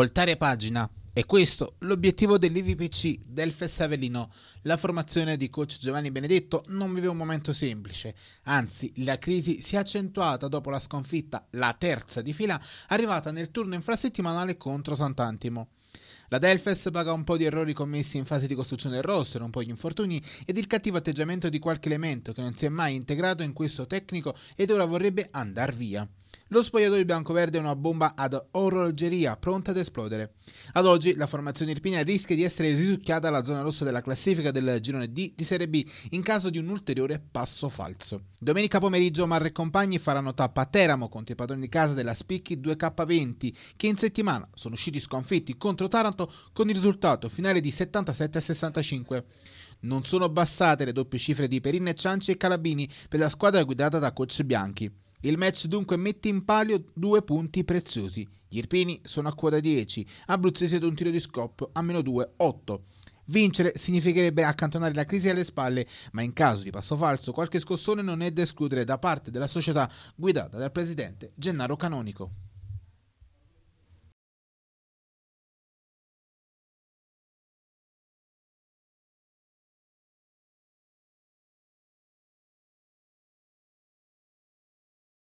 Voltare pagina. E questo l'obiettivo dell'IVPC del Fessavellino. La formazione di coach Giovanni Benedetto non vive un momento semplice, anzi la crisi si è accentuata dopo la sconfitta, la terza di fila, arrivata nel turno infrasettimanale contro Sant'Antimo. La Delfes paga un po' di errori commessi in fase di costruzione del roster, un po' gli infortuni ed il cattivo atteggiamento di qualche elemento che non si è mai integrato in questo tecnico ed ora vorrebbe andar via. Lo spogliatoio bianco-verde è una bomba ad orologeria pronta ad esplodere. Ad oggi la formazione irpina rischia di essere risucchiata alla zona rossa della classifica del girone D di Serie B in caso di un ulteriore passo falso. Domenica pomeriggio Marre e compagni faranno tappa a Teramo contro i padroni di casa della Spicchi 2K20 che in settimana sono usciti sconfitti contro Taranto con il risultato finale di 77 65. Non sono bastate le doppie cifre di Perin e Cianci e Calabini per la squadra guidata da coach Bianchi. Il match dunque mette in palio due punti preziosi. Gli irpini sono a quota 10, abruzzese ad un tiro di scoppio a meno 2, 8. Vincere significherebbe accantonare la crisi alle spalle, ma in caso di passo falso qualche scossone non è da escludere da parte della società guidata dal presidente Gennaro Canonico.